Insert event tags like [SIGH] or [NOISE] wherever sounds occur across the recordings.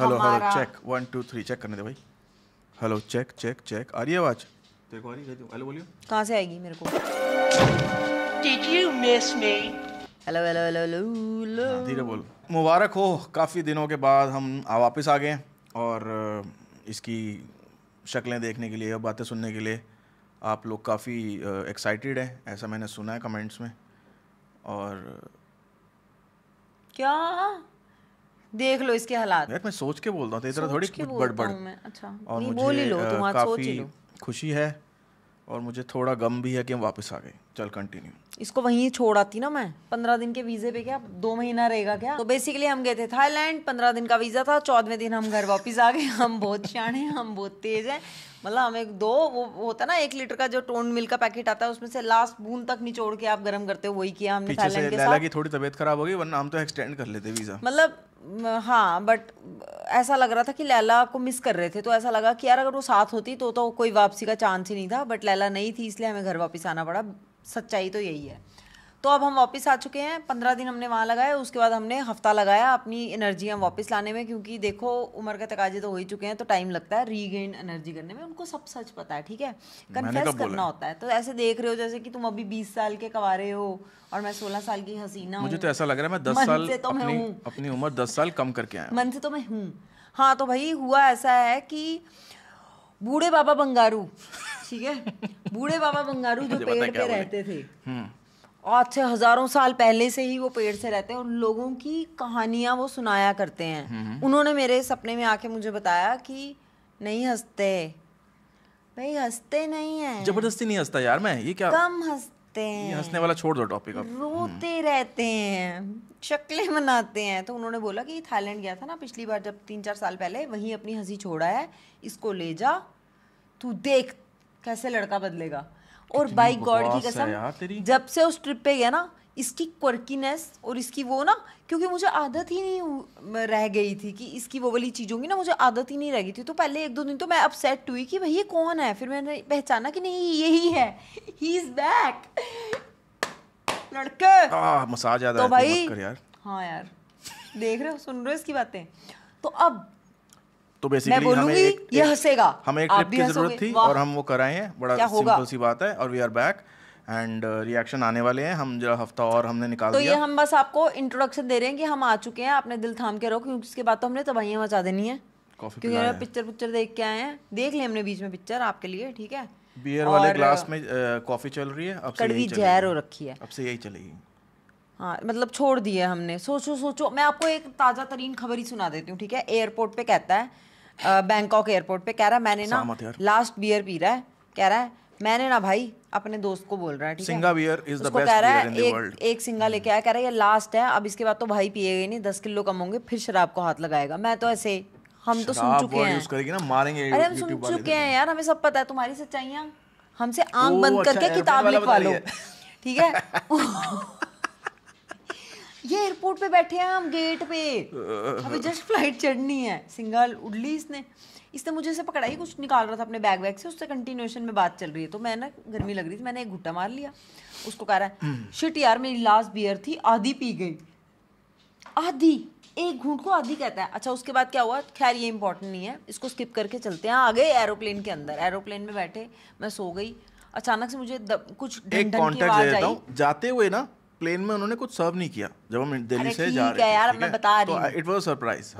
Hello hello check one two three check करने दे भाई हेलो चेक चेक चेक आ रही है आवाज देखो आ रही है हेलो बोलियो कहाँ से आएगी मेरे को did you miss me hello hello hello hello हाँ, धीरे बोलो मुबारक हो काफ़ी दिनों के बाद हम वापस आ गए और इसकी शक्लें देखने के लिए और बातें सुनने के लिए आप लोग काफ़ी एक्साइटेड हैं ऐसा मैंने सुना है कमेंट्स में और क्या देख लो इसके हालात यार मैं सोच के बोल रहा हूँ थोड़ी बड़बड़ अच्छा और मुझे काफी खुशी है और मुझे थोड़ा गम भी है कि हम वापस आ गए चल कंटिन्यू इसको वहीं छोड़ आती ना मैं पंद्रह दिन के वीजे पे क्या दो महीना रहेगा क्या तो बेसिकली हम गए थे थाईलैंड पंद्रह दिन का वीजा था चौदवे दिन हम घर वापस आ गए हम बहुत शान हैं हम बहुत तेज हैं मतलब हमें दो वो होता ना एक लीटर का जो टोन मिल्क का पैकेट आता है उसमें से लास्ट बूंद तक निचोड़ के आप गर्म करते हो वही किया हमने थाईलैंड के साथ की थोड़ी तबीयत खराब हो गई वरना हम तो एक्सटेंड कर लेते वीजा मतलब हाँ बट ऐसा लग रहा था कि लैला को मिस कर रहे थे तो ऐसा लगा कि यार अगर वो साथ होती तो तो कोई वापसी का चांस ही नहीं था बट लैला नहीं थी इसलिए हमें घर वापस आना पड़ा सच्चाई तो यही है तो अब हम वापस आ चुके हैं पंद्रह दिन हमने वहाँ लगाए उसके बाद हमने हफ्ता लगाया अपनी एनर्जी हम वापस लाने में क्योंकि देखो उम्र के तकाजे तो हो ही चुके हैं तो टाइम लगता है रीगेन एनर्जी करने में उनको सब सच पता है ठीक है कन्फेस करना होता है तो ऐसे देख रहे हो जैसे कि तुम अभी बीस साल के कवारे हो और मैं सोलह साल की हसीना मुझे तो ऐसा लग रहा है मैं दस साल तो अपनी, अपनी उम्र दस साल कम करके आया मन से तो मैं हूँ हाँ तो भाई हुआ ऐसा है कि बूढ़े बाबा बंगारू ठीक है बूढ़े बाबा बंगारू जो पेड़ पे रहते थे हम्म। आज से हजारों साल पहले से ही वो पेड़ से रहते हैं उन लोगों की कहानियां वो सुनाया करते हैं हम्म, हम्म। उन्होंने मेरे सपने में आके मुझे बताया कि नहीं हंसते भाई हंसते नहीं है जबरदस्ती नहीं हंसता यार मैं ये क्या कम हंसते हैं हंसने वाला छोड़ दो टॉपिक अब रोते हम्म। रहते हैं शक्लें मनाते हैं तो उन्होंने बोला कि थाईलैंड गया था ना पिछली बार जब तीन चार साल पहले वहीं अपनी हंसी छोड़ा है इसको ले जा तू देख कैसे लड़का बदलेगा और बाई गॉड की कसम जब से उस ट्रिप पे गया ना इसकी क्वर्कीनेस और इसकी वो ना क्योंकि मुझे आदत ही नहीं रह गई थी कि इसकी वो वाली चीज़ों की ना मुझे आदत ही नहीं रह गई थी तो पहले एक दो दिन तो मैं अपसेट हुई कि भाई ये कौन है फिर मैंने पहचाना कि नहीं यही है ही इज बैक लड़के आ, मसाज तो भाई यार हाँ यार देख रहे हो सुन रहे हो इसकी बातें तो अब तो बेसिकली हमें एक, ये हंसेगा हमें एक ट्रिप की जरूरत थी और हम वो कराए हैं बड़ा सिंपल सी बात है और we are back and reaction आने वाले हैं हम जो हफ्ता और हमने निकाल तो दिया तो ये हम बस आपको इंट्रोडक्शन दे रहे हैं कि हम आ चुके हैं आपने दिल थाम के रहो क्योंकि उसके बाद तो हमने तबाहियाँ मचा देनी है क्योंकि पिक्चर पिक्चर देख के आए हैं देख ली हमने बीच में पिक्चर आपके लिए ठीक है बियर वाले ग्लास में कॉफी uh, चल रही है अब से यही जहर हो रखी है अब से यही चलेगी हाँ मतलब छोड़ दिया हमने सोचो सोचो मैं आपको एक ताज़ा तरीन खबर ही सुना देती हूँ ठीक है एयरपोर्ट पे कहता है बैंकॉक एयरपोर्ट पे कह रहा है मैंने ना लास्ट बियर पी रहा है कह रहा है मैंने ना भाई अपने दोस्त को बोल रहा है ठीक है बियर इज द बेस्ट कह रहा है एक, एक सिंगा hmm. लेके आया कह रहा है ये लास्ट है अब इसके बाद तो भाई पिएगा ही नहीं दस किलो कम होंगे फिर शराब को हाथ लगाएगा मैं तो ऐसे हम तो सुन चुके हैं ना मारेंगे अरे हम सुन चुके तो। हैं यार हमें सब पता है तुम्हारी सच्चाइयां हमसे आंख बंद अच्छा, करके किताब लिखवा लो ठीक है [LAUGHS] ये एयरपोर्ट पे बैठे हैं हम गेट पे अभी जस्ट फ्लाइट चढ़नी है सिंगल उडली इसने इसने मुझे से पकड़ा ही कुछ निकाल रहा था अपने बैग वैग से उससे कंटिन्यूएशन में बात चल रही है तो मैं ना गर्मी लग रही थी मैंने एक घुट्टा मार लिया उसको कह रहा है शिट हम्म। यार मेरी लास्ट बियर थी आधी पी गई आधी एक घूंट को आधी कहता है अच्छा उसके बाद क्या हुआ खैर ये इंपॉर्टेंट नहीं है इसको स्किप करके चलते हैं आ गए एरोप्लेन के अंदर एरोप्लेन में बैठे मैं सो गई अचानक से मुझे कुछ की आवाज आई जाते हुए ना प्लेन में उन्होंने कुछ सर्व नहीं किया जब हम दिल्ली से जा रहे थे यार मैं बता रही इट वाज सरप्राइज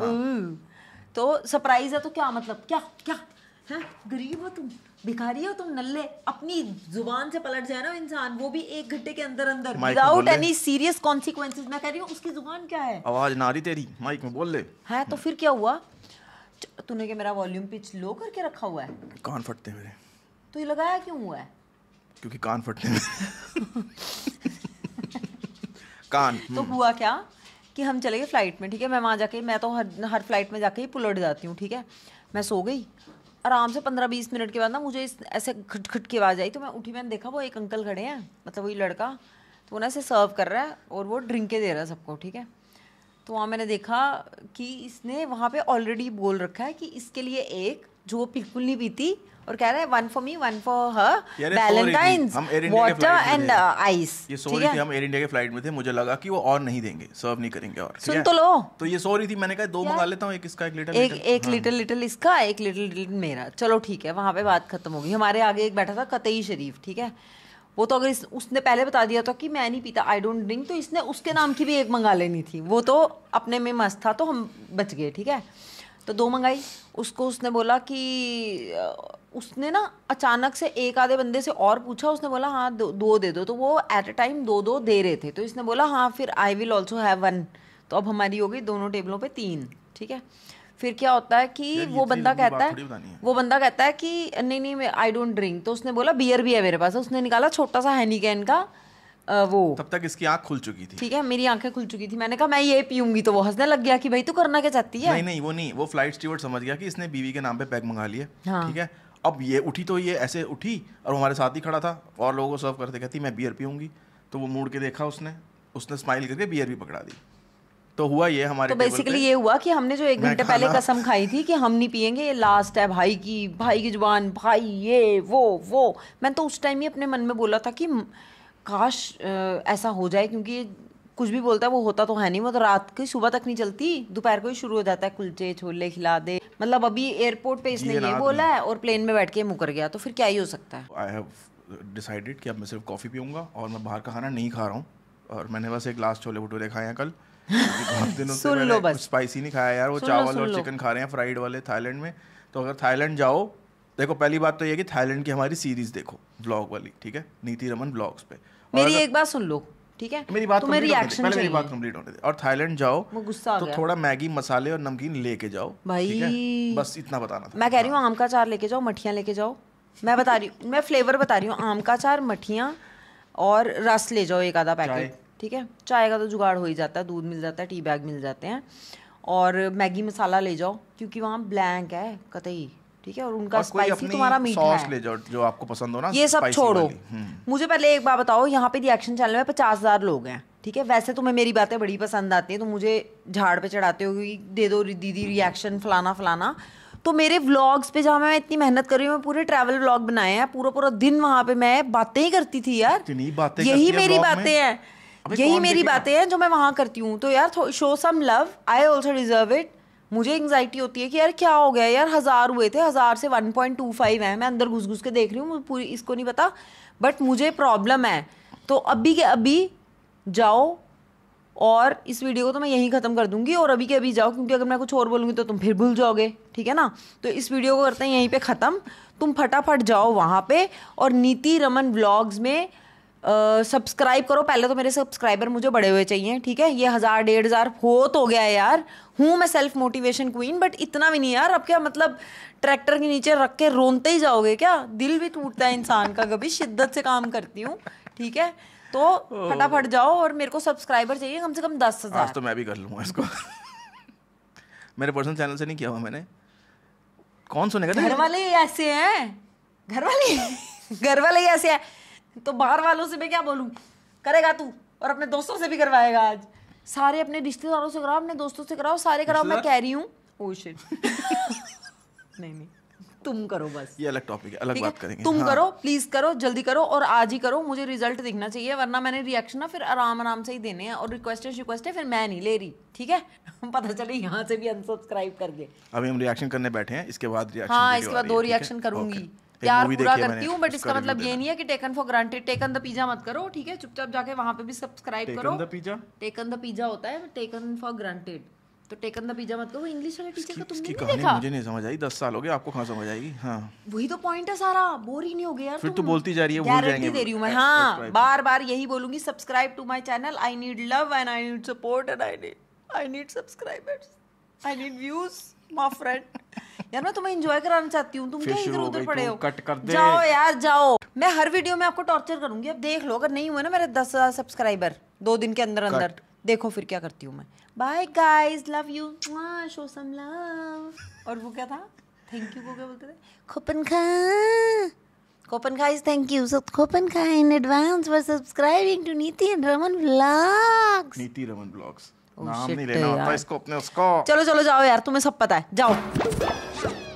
तो सरप्राइज uh, हाँ। हम्म। तो है तो क्या मतलब क्या क्या है गरीब हो तुम भिखारी हो तुम नल्ले अपनी जुबान से पलट जाए ना इंसान वो भी एक घंटे के अंदर अंदर विदाउट एनी सीरियस कॉन्सिक्वेंसेस मैं कह रही हूँ उसकी जुबान क्या है आवाज नारी तेरी माइक में बोल ले है तो फिर क्या हुआ तूने के मेरा वॉल्यूम पिच लो करके रखा हुआ है कान फटते मेरे तो ये लगाया क्यों हुआ है क्योंकि कान फटते हैं [LAUGHS] कान तो हम्म। हुआ क्या कि हम चले गए फ्लाइट में ठीक है मैं वहाँ जाके मैं तो हर हर फ्लाइट में जाके ही पुलट जाती हूँ ठीक है मैं सो गई आराम से पंद्रह बीस मिनट के बाद ना मुझे इस ऐसे खट की आवाज़ आई तो मैं उठी मैंने देखा वो एक अंकल खड़े हैं मतलब वही लड़का तो वो ना ऐसे सर्व कर रहा है और वो ड्रिंकें दे रहा है सबको ठीक है तो वहाँ मैंने देखा कि इसने वहाँ पे ऑलरेडी बोल रखा है कि इसके लिए एक जो बिल्कुल नहीं पीती और कह रहा uh, है one for me one for her Valentine water and ice ये सो रही थी हम एयर इंडिया के फ्लाइट में थे मुझे लगा कि वो और नहीं देंगे सर्व नहीं करेंगे और सुन तो लो तो ये सो रही थी मैंने कहा दो मंगा लेता हूँ एक इसका एक लिटर एक एक लिटर हाँ। लिटिल इसका एक लिटिल लिटिल मेरा चलो ठीक है वहां पे बात खत्म होगी हमारे आगे एक बैठा था कतई शरीफ ठीक है वो तो अगर इस उसने पहले बता दिया था कि मैं नहीं पीता आई डोंट ड्रिंक तो इसने उसके नाम की भी एक मंगा लेनी थी वो तो अपने में मस्त था तो हम बच गए ठीक है तो दो मंगाई उसको उसने बोला कि उसने ना अचानक से एक आधे बंदे से और पूछा उसने बोला हाँ दो, दो दे दो तो वो एट अ टाइम दो दो दे रहे थे तो इसने बोला हाँ फिर I will also have one तो अब हमारी हो गई दोनों टेबलों पे तीन ठीक है फिर क्या होता है कि वो तो बंदा कहता है, है वो बंदा कहता है कि नहीं नहीं आई डोंट ड्रिंक तो उसने बोला बियर भी है मेरे पास उसने निकाला छोटा सा हैनी कैन का वो तब तक इसकी आंख खुल चुकी थी ठीक है मेरी आंखें खुल चुकी थी मैंने कहा मैं ये पीऊंगी तो वो हंसने लग गया कि भाई तू करना क्या चाहती है नहीं नहीं वो नहीं वो फ्लाइट स्टीवर्ड समझ गया कि इसने बीवी के नाम पे पैक मंगा लिया हाँ। ठीक है अब ये उठी तो ये ऐसे उठी और हमारे साथ ही खड़ा था और लोगों को सर्व करते कहती मैं बियर पीऊंगी तो वो मुड़ के देखा उसने उसने स्माइल करके बियर भी पकड़ा दी तो हुआ ये हमारे तो बेसिकली ये हुआ कि हमने जो एक घंटे पहले कसम खाई थी कि हम नहीं पियेंगे ये लास्ट है भाई की भाई की जुबान भाई ये वो वो मैं तो उस टाइम ही अपने मन में बोला था कि काश ऐसा हो जाए क्योंकि कुछ भी बोलता है वो होता तो है नहीं मतलब रात की सुबह तक नहीं चलती दोपहर को ही शुरू हो जाता है कुलचे छोले खिला दे मतलब अभी एयरपोर्ट पे इसने ये, बोला है और प्लेन में बैठ के मुकर गया तो फिर क्या ही हो सकता है आई हैव डिसाइडेड कि अब मैं सिर्फ कॉफ़ी पीऊंगा और मैं बाहर का खाना नहीं खा रहा हूँ और मैंने बस एक ग्लास छोले भटूरे खाए हैं कल [LAUGHS] दिनों से मैंने स्पाइसी नहीं खाया यार वो चावल और चिकन खा रहे हैं फ्राइड वाले थाईलैंड में तो अगर थाईलैंड जाओ देखो पहली बात तो ये कि थाईलैंड की हमारी सीरीज देखो ब्लॉग वाली ठीक है नीति रमन ब्लॉग्स पे मेरी एक बात सुन लो ठीक है मेरी बात तो तो मेरी रिएक्शन पहले मेरी बात कंप्लीट होने दे और थाईलैंड जाओ गुस्सा तो थोड़ा मैगी मसाले और नमकीन लेके जाओ भाई बस इतना बताना था मैं कह रही हूँ आम का चार लेके जाओ मठिया लेके जाओ मैं बता रही हूँ मैं फ्लेवर बता रही हूँ आम का चार मठिया और रस ले जाओ एक आधा पैकेट ठीक है चाय का तो जुगाड़ हो ही जाता है दूध मिल जाता है टी बैग मिल जाते हैं और मैगी मसाला ले जाओ क्योंकि वहाँ ब्लैंक है कतई ठीक है और उनका स्पाइसी तुम्हारा मीठा सॉस ले जाओ जो आपको पसंद हो ना ये सब छोड़ो हम्म। मुझे पहले एक बात बताओ यहाँ पे रिएक्शन चैनल में पचास हजार लोग हैं ठीक है वैसे तुम्हें मेरी बातें बड़ी पसंद आती हैं तो मुझे झाड़ पे चढ़ाते हो कि दे दो दीदी रिएक्शन फलाना फलाना तो मेरे व्लॉग्स पे जहाँ मैं इतनी मेहनत कर रही हूँ मैं पूरे ट्रैवल व्लॉग बनाए हैं पूरा पूरा दिन वहाँ पे मैं बातें ही करती थी यार बातें यही मेरी बातें हैं यही मेरी बातें हैं जो मैं वहाँ करती हूँ तो यार show some love I also deserve it मुझे एंगजाइटी होती है कि यार क्या हो गया यार हज़ार हुए थे हज़ार से वन पॉइंट टू फाइव है मैं अंदर घुस घुस के देख रही हूँ पूरी इसको नहीं पता बट मुझे प्रॉब्लम है तो अभी के अभी जाओ और इस वीडियो को तो मैं यहीं ख़त्म कर दूंगी और अभी के अभी जाओ क्योंकि अगर मैं कुछ और बोलूँगी तो तुम फिर भूल जाओगे ठीक है ना तो इस वीडियो को करते हैं यहीं पे ख़त्म तुम फटाफट जाओ वहाँ पे और नीति रमन ब्लॉग्स में सब्सक्राइब करो पहले तो मेरे सब्सक्राइबर मुझे बड़े हुए चाहिए ठीक है ये हज़ार डेढ़ हज़ार हो तो गया है यार हूँ मैं सेल्फ मोटिवेशन क्वीन बट इतना भी नहीं यार अब क्या मतलब ट्रैक्टर के नीचे रख के रोनते ही जाओगे क्या दिल भी टूटता है इंसान का कभी शिद्दत से काम करती हूँ ठीक है तो फटाफट जाओ और मेरे को सब्सक्राइबर चाहिए कम से कम दस हज़ार तो मैं भी कर लूँगा इसको मेरे पर्सनल चैनल से नहीं किया हुआ मैंने कौन सुनेगा घर वाले ऐसे हैं घर वाले [LAUGHS] घर वाले ऐसे हैं तो बाहर वालों से मैं क्या बोलूँ करेगा तू और अपने दोस्तों से भी करवाएगा आज सारे अपने रिश्तेदारों से कराओ अपने दोस्तों से कराओ सारे कराओ मैं कह रही हूँ oh, [LAUGHS] नहीं नहीं तुम करो बस ये अलग टॉपिक है अलग बात करेंगे तुम हाँ। करो प्लीज करो जल्दी करो और आज ही करो मुझे रिजल्ट दिखना चाहिए वरना मैंने रिएक्शन ना फिर आराम आराम से ही देने हैं और रिक्वेस्ट है रिक्वेस्ट है फिर मैं नहीं ले रही ठीक है [LAUGHS] पता चले यहाँ से भी अनसब्सक्राइब करके अभी हम रिएक्शन करने बैठे हैं इसके बाद हाँ इसके बाद दो रिएक्शन करूंगी प्यार पूरा करती हूँ बट इसका मतलब ये नहीं है कि taken for granted taken the pizza मत करो ठीक है चुपचाप जाके वहाँ पे भी सब्सक्राइब करो taken the pizza taken the pizza होता है टेकन फॉर ग्रांटेड तो टेकन द पिज्जा मत करो इंग्लिश वाले टीचर का तुमने नहीं देखा मुझे नहीं समझ आई दस साल हो गए आपको कहाँ समझ आएगी हाँ वही तो पॉइंट है सारा बोर ही नहीं हो गया फिर तो बोलती जा रही है भूल जाएंगे दे रही हूँ मैं हाँ बार बार यही बोलूंगी subscribe to my channel I need love and I need support and I need I need subscribers I need views my friend यार मैं तुम्हें इंजॉय कराना चाहती हूँ तुम क्या इधर उधर पड़े हो कट कर दे जाओ यार जाओ मैं हर वीडियो में आपको टॉर्चर करूंगी अब देख लो अगर नहीं हुए ना मेरे दस हजार सब्सक्राइबर दो दिन के अंदर अंदर देखो फिर क्या करती हूँ मैं bye guys love you show some love और वो क्या था थैंक यू को क्या बोलते थे खोपन खा खोपन खा इज थैंक यू सो खोपन खा in advance for subscribing to Niti and Raman blogs Niti Raman blogs नाम नहीं लेना होता इसको अपने उसको चलो चलो जाओ यार तुम्हें सब पता है जाओ